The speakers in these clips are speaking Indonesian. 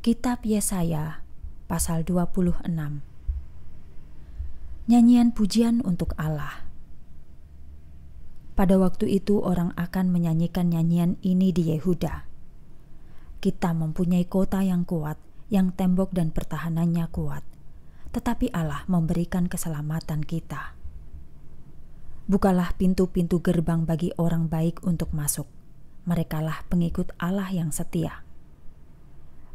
Kitab Yesaya pasal 26 Nyanyian pujian untuk Allah Pada waktu itu orang akan menyanyikan nyanyian ini di Yehuda Kita mempunyai kota yang kuat yang tembok dan pertahanannya kuat tetapi Allah memberikan keselamatan kita Bukalah pintu-pintu gerbang bagi orang baik untuk masuk merekalah pengikut Allah yang setia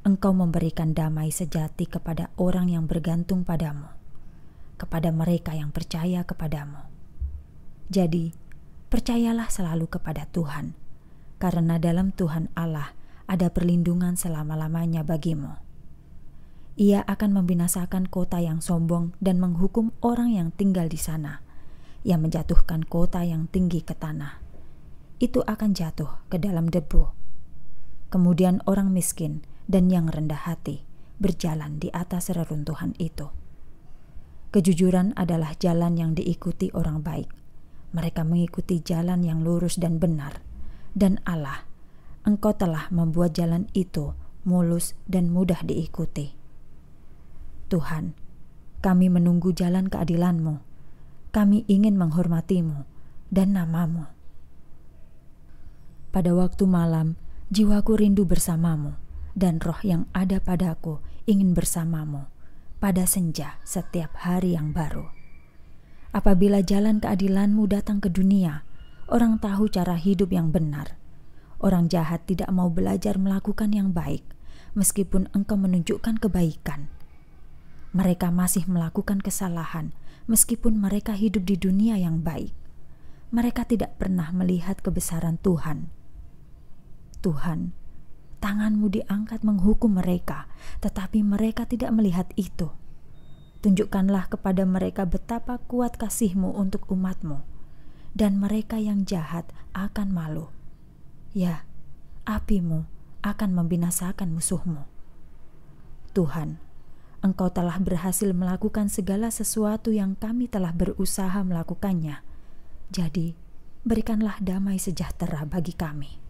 engkau memberikan damai sejati kepada orang yang bergantung padamu, kepada mereka yang percaya kepadamu. Jadi, percayalah selalu kepada Tuhan, karena dalam Tuhan Allah ada perlindungan selama-lamanya bagimu. Ia akan membinasakan kota yang sombong dan menghukum orang yang tinggal di sana, yang menjatuhkan kota yang tinggi ke tanah. Itu akan jatuh ke dalam debu. Kemudian orang miskin dan yang rendah hati berjalan di atas reruntuhan itu. Kejujuran adalah jalan yang diikuti orang baik. Mereka mengikuti jalan yang lurus dan benar. Dan Allah, Engkau telah membuat jalan itu mulus dan mudah diikuti. Tuhan, kami menunggu jalan keadilanmu. Kami ingin menghormatimu dan namamu. Pada waktu malam, jiwaku rindu bersamamu dan roh yang ada padaku ingin bersamamu pada senja setiap hari yang baru. Apabila jalan keadilanmu datang ke dunia, orang tahu cara hidup yang benar. Orang jahat tidak mau belajar melakukan yang baik, meskipun engkau menunjukkan kebaikan. Mereka masih melakukan kesalahan, meskipun mereka hidup di dunia yang baik. Mereka tidak pernah melihat kebesaran Tuhan. Tuhan tanganmu diangkat menghukum mereka, tetapi mereka tidak melihat itu. Tunjukkanlah kepada mereka betapa kuat kasihmu untuk umatmu, dan mereka yang jahat akan malu. Ya, apimu akan membinasakan musuhmu. Tuhan, Engkau telah berhasil melakukan segala sesuatu yang kami telah berusaha melakukannya. Jadi, berikanlah damai sejahtera bagi kami.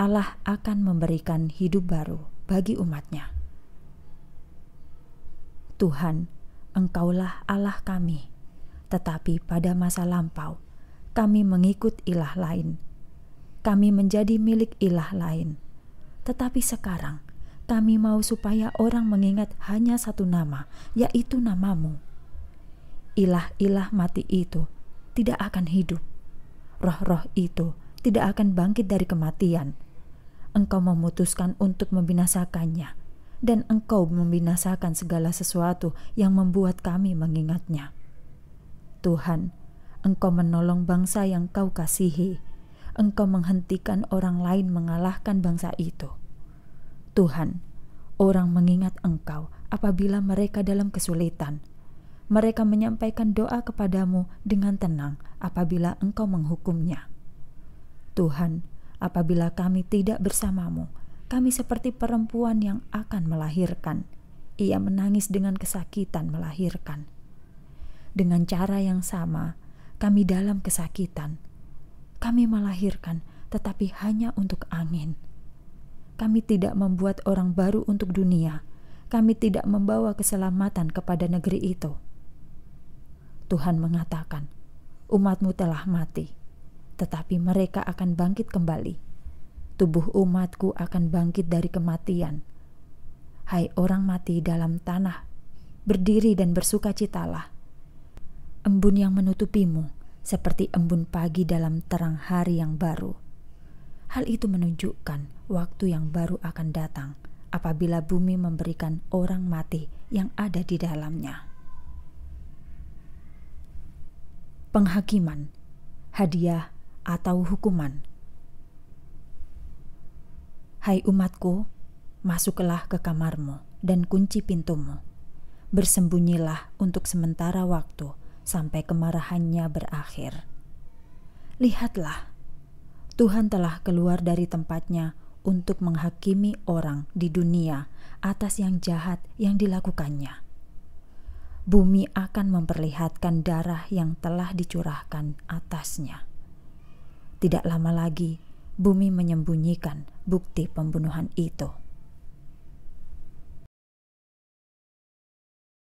Allah akan memberikan hidup baru bagi umatnya. Tuhan, Engkaulah Allah kami, tetapi pada masa lampau kami mengikut ilah lain. Kami menjadi milik ilah lain. Tetapi sekarang kami mau supaya orang mengingat hanya satu nama, yaitu namamu. Ilah-ilah mati itu tidak akan hidup. Roh-roh itu tidak akan bangkit dari kematian engkau memutuskan untuk membinasakannya, dan engkau membinasakan segala sesuatu yang membuat kami mengingatnya. Tuhan, engkau menolong bangsa yang kau kasihi, engkau menghentikan orang lain mengalahkan bangsa itu. Tuhan, orang mengingat engkau apabila mereka dalam kesulitan. Mereka menyampaikan doa kepadamu dengan tenang apabila engkau menghukumnya. Tuhan, apabila kami tidak bersamamu, kami seperti perempuan yang akan melahirkan. Ia menangis dengan kesakitan melahirkan. Dengan cara yang sama, kami dalam kesakitan. Kami melahirkan, tetapi hanya untuk angin. Kami tidak membuat orang baru untuk dunia. Kami tidak membawa keselamatan kepada negeri itu. Tuhan mengatakan, "Umatmu telah mati." tetapi mereka akan bangkit kembali. Tubuh umatku akan bangkit dari kematian. Hai orang mati dalam tanah, berdiri dan bersukacitalah. Embun yang menutupimu seperti embun pagi dalam terang hari yang baru. Hal itu menunjukkan waktu yang baru akan datang apabila bumi memberikan orang mati yang ada di dalamnya. Penghakiman hadiah atau hukuman. Hai umatku, masuklah ke kamarmu dan kunci pintumu. Bersembunyilah untuk sementara waktu sampai kemarahannya berakhir. Lihatlah, Tuhan telah keluar dari tempatnya untuk menghakimi orang di dunia atas yang jahat yang dilakukannya. Bumi akan memperlihatkan darah yang telah dicurahkan atasnya. Tidak lama lagi, bumi menyembunyikan bukti pembunuhan itu.